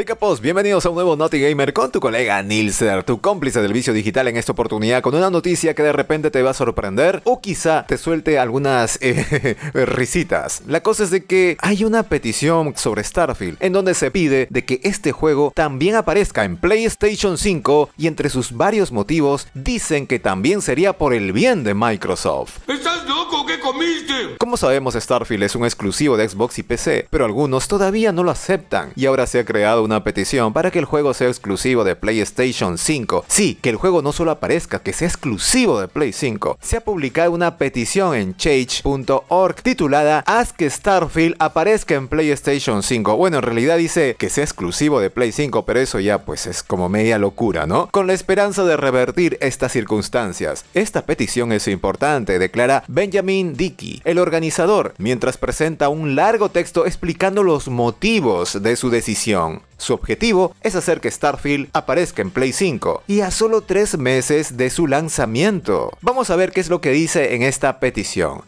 Hey capos, bienvenidos a un nuevo Naughty Gamer con tu colega Nilser, tu cómplice del vicio digital en esta oportunidad, con una noticia que de repente te va a sorprender o quizá te suelte algunas eh, risitas. La cosa es de que hay una petición sobre Starfield en donde se pide de que este juego también aparezca en PlayStation 5 y entre sus varios motivos dicen que también sería por el bien de Microsoft. ¿Estás ¿qué comiste? Como sabemos, Starfield es un exclusivo de Xbox y PC, pero algunos todavía no lo aceptan. Y ahora se ha creado una petición para que el juego sea exclusivo de PlayStation 5. Sí, que el juego no solo aparezca, que sea exclusivo de Play 5. Se ha publicado una petición en change.org titulada Haz que Starfield aparezca en PlayStation 5. Bueno, en realidad dice que sea exclusivo de Play 5, pero eso ya pues es como media locura, ¿no? Con la esperanza de revertir estas circunstancias. Esta petición es importante, declara Benjamin Dicky, el organizador, mientras presenta un largo texto explicando los motivos de su decisión. Su objetivo es hacer que Starfield aparezca en Play 5 y a solo tres meses de su lanzamiento. Vamos a ver qué es lo que dice en esta petición.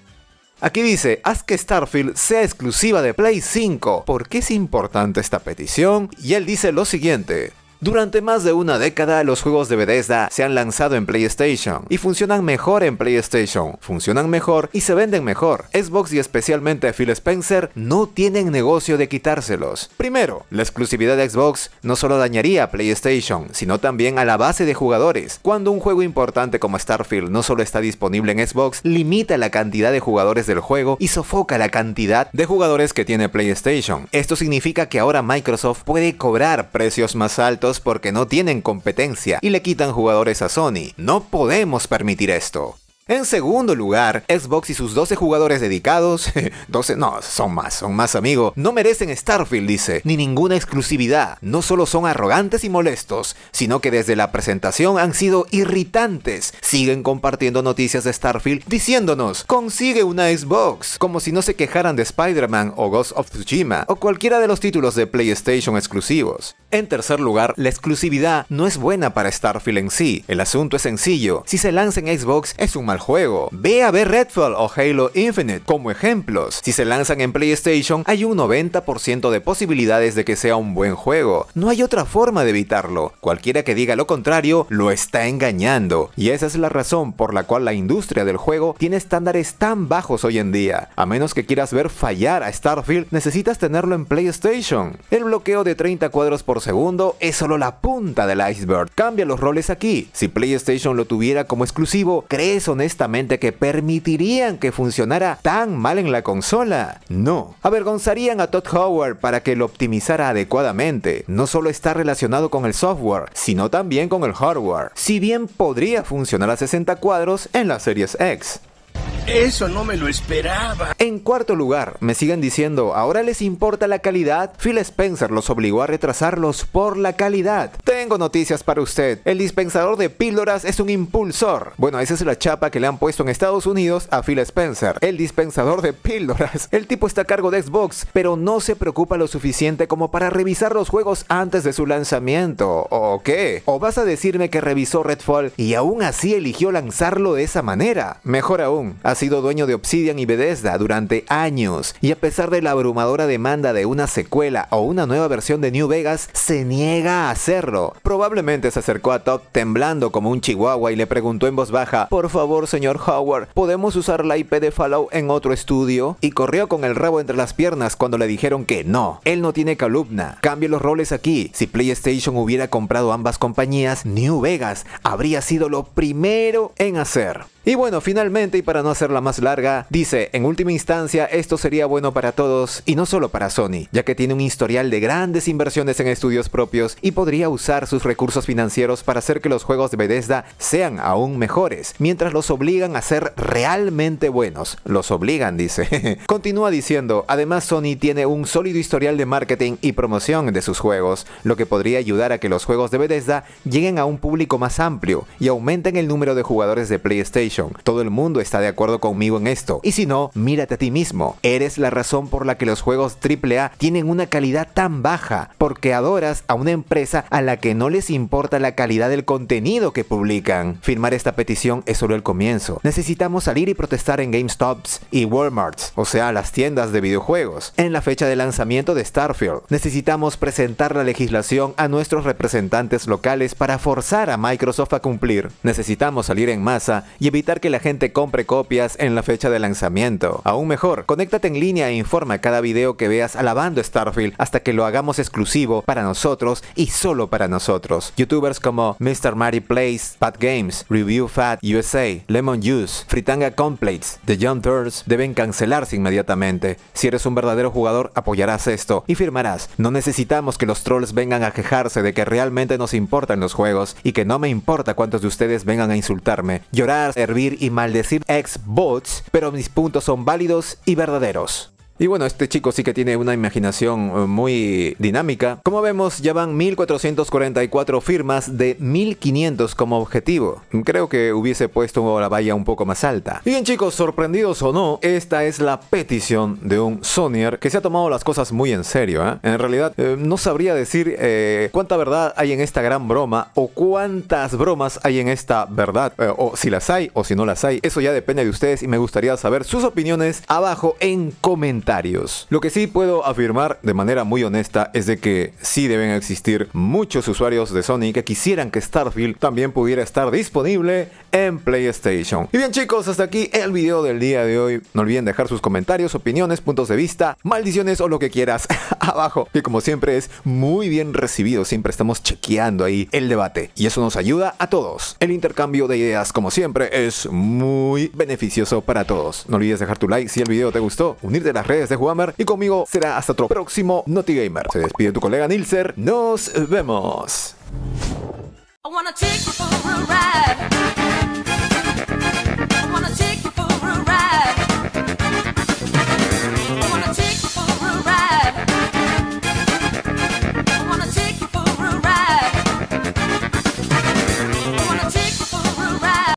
Aquí dice, haz que Starfield sea exclusiva de Play 5. ¿Por qué es importante esta petición? Y él dice lo siguiente. Durante más de una década, los juegos de Bethesda se han lanzado en PlayStation y funcionan mejor en PlayStation, funcionan mejor y se venden mejor. Xbox y especialmente Phil Spencer no tienen negocio de quitárselos. Primero, la exclusividad de Xbox no solo dañaría a PlayStation, sino también a la base de jugadores. Cuando un juego importante como Starfield no solo está disponible en Xbox, limita la cantidad de jugadores del juego y sofoca la cantidad de jugadores que tiene PlayStation. Esto significa que ahora Microsoft puede cobrar precios más altos porque no tienen competencia y le quitan jugadores a Sony. No podemos permitir esto. En segundo lugar, Xbox y sus 12 jugadores dedicados, 12, no, son más, son más amigos, no merecen Starfield, dice, ni ninguna exclusividad. No solo son arrogantes y molestos, sino que desde la presentación han sido irritantes. Siguen compartiendo noticias de Starfield diciéndonos, consigue una Xbox, como si no se quejaran de Spider-Man o Ghost of Tsushima o cualquiera de los títulos de PlayStation exclusivos. En tercer lugar, la exclusividad no es buena para Starfield en sí. El asunto es sencillo, si se lanza en Xbox es un mal juego. Ve a ver Redfall o Halo Infinite como ejemplos. Si se lanzan en PlayStation, hay un 90% de posibilidades de que sea un buen juego. No hay otra forma de evitarlo. Cualquiera que diga lo contrario, lo está engañando. Y esa es la razón por la cual la industria del juego tiene estándares tan bajos hoy en día. A menos que quieras ver fallar a Starfield, necesitas tenerlo en PlayStation. El bloqueo de 30 cuadros por segundo es solo la punta del iceberg. Cambia los roles aquí. Si PlayStation lo tuviera como exclusivo, ¿crees honestamente que permitirían que funcionara tan mal en la consola? No, avergonzarían a Todd Howard para que lo optimizara adecuadamente. No solo está relacionado con el software, sino también con el hardware. Si bien podría funcionar a 60 cuadros en las series X, eso no me lo esperaba. En cuarto lugar, me siguen diciendo, ahora les importa la calidad. Phil Spencer los obligó a retrasarlos por la calidad. Tengo noticias para usted. El dispensador de píldoras es un impulsor. Bueno, esa es la chapa que le han puesto en Estados Unidos a Phil Spencer. El dispensador de píldoras. El tipo está a cargo de Xbox, pero no se preocupa lo suficiente como para revisar los juegos antes de su lanzamiento. ¿O qué? ¿O vas a decirme que revisó Redfall y aún así eligió lanzarlo de esa manera? Mejor aún, ha sido dueño de Obsidian y Bethesda durante años, y a pesar de la abrumadora demanda de una secuela o una nueva versión de New Vegas, se niega a hacerlo. Probablemente se acercó a Top temblando como un chihuahua y le preguntó en voz baja, por favor señor Howard, ¿podemos usar la IP de Fallout en otro estudio? Y corrió con el rabo entre las piernas cuando le dijeron que no, él no tiene calumna, cambie los roles aquí, si PlayStation hubiera comprado ambas compañías, New Vegas habría sido lo primero en hacer. Y bueno, finalmente y para no hacerla más larga, dice, en última instancia esto sería bueno para todos y no solo para Sony, ya que tiene un historial de grandes inversiones en estudios propios y podría usar sus recursos financieros para hacer que los juegos de Bethesda sean aún mejores, mientras los obligan a ser realmente buenos. Los obligan, dice. Continúa diciendo, además Sony tiene un sólido historial de marketing y promoción de sus juegos, lo que podría ayudar a que los juegos de Bethesda lleguen a un público más amplio y aumenten el número de jugadores de PlayStation todo el mundo está de acuerdo conmigo en esto. Y si no, mírate a ti mismo. Eres la razón por la que los juegos AAA tienen una calidad tan baja, porque adoras a una empresa a la que no les importa la calidad del contenido que publican. Firmar esta petición es solo el comienzo. Necesitamos salir y protestar en GameStops y Walmarts, o sea, las tiendas de videojuegos, en la fecha de lanzamiento de Starfield. Necesitamos presentar la legislación a nuestros representantes locales para forzar a Microsoft a cumplir. Necesitamos salir en masa y evitar evitar que la gente compre copias en la fecha de lanzamiento. Aún mejor, conéctate en línea e informa cada video que veas alabando Starfield hasta que lo hagamos exclusivo para nosotros y solo para nosotros. Youtubers como Mr. Mary Plays, Pat Games, Review Fat USA, Lemon Juice, Fritanga Complates, The Young Thurs deben cancelarse inmediatamente. Si eres un verdadero jugador, apoyarás esto y firmarás. No necesitamos que los trolls vengan a quejarse de que realmente nos importan los juegos y que no me importa cuántos de ustedes vengan a insultarme. Llorar, servir y maldecir ex-bots, pero mis puntos son válidos y verdaderos. Y bueno, este chico sí que tiene una imaginación eh, muy dinámica. Como vemos, ya van 1444 firmas de 1500 como objetivo. Creo que hubiese puesto la valla un poco más alta. Bien chicos, sorprendidos o no, esta es la petición de un Sonier que se ha tomado las cosas muy en serio. ¿eh? En realidad, eh, no sabría decir cuánta verdad hay en esta gran broma o cuántas bromas hay en esta verdad. o si las hay o si no las hay. Eso ya depende de ustedes y me gustaría saber sus opiniones abajo en comentarios. Lo que sí puedo afirmar de manera muy honesta es de que sí deben existir muchos usuarios de Sony que quisieran que Starfield también pudiera estar disponible en PlayStation. Y bien chicos, hasta aquí el video del día de hoy. No olviden dejar sus comentarios, opiniones, puntos de vista, maldiciones o lo que quieras abajo, que como siempre es muy bien recibido, siempre estamos chequeando ahí el debate y eso nos ayuda a todos. El intercambio de ideas, como siempre, es muy beneficioso para todos. No olvides dejar tu like si el video te gustó, unirte a las redes de y conmigo será hasta otro próximo Gamer Se despide tu colega Nilser, nos vemos.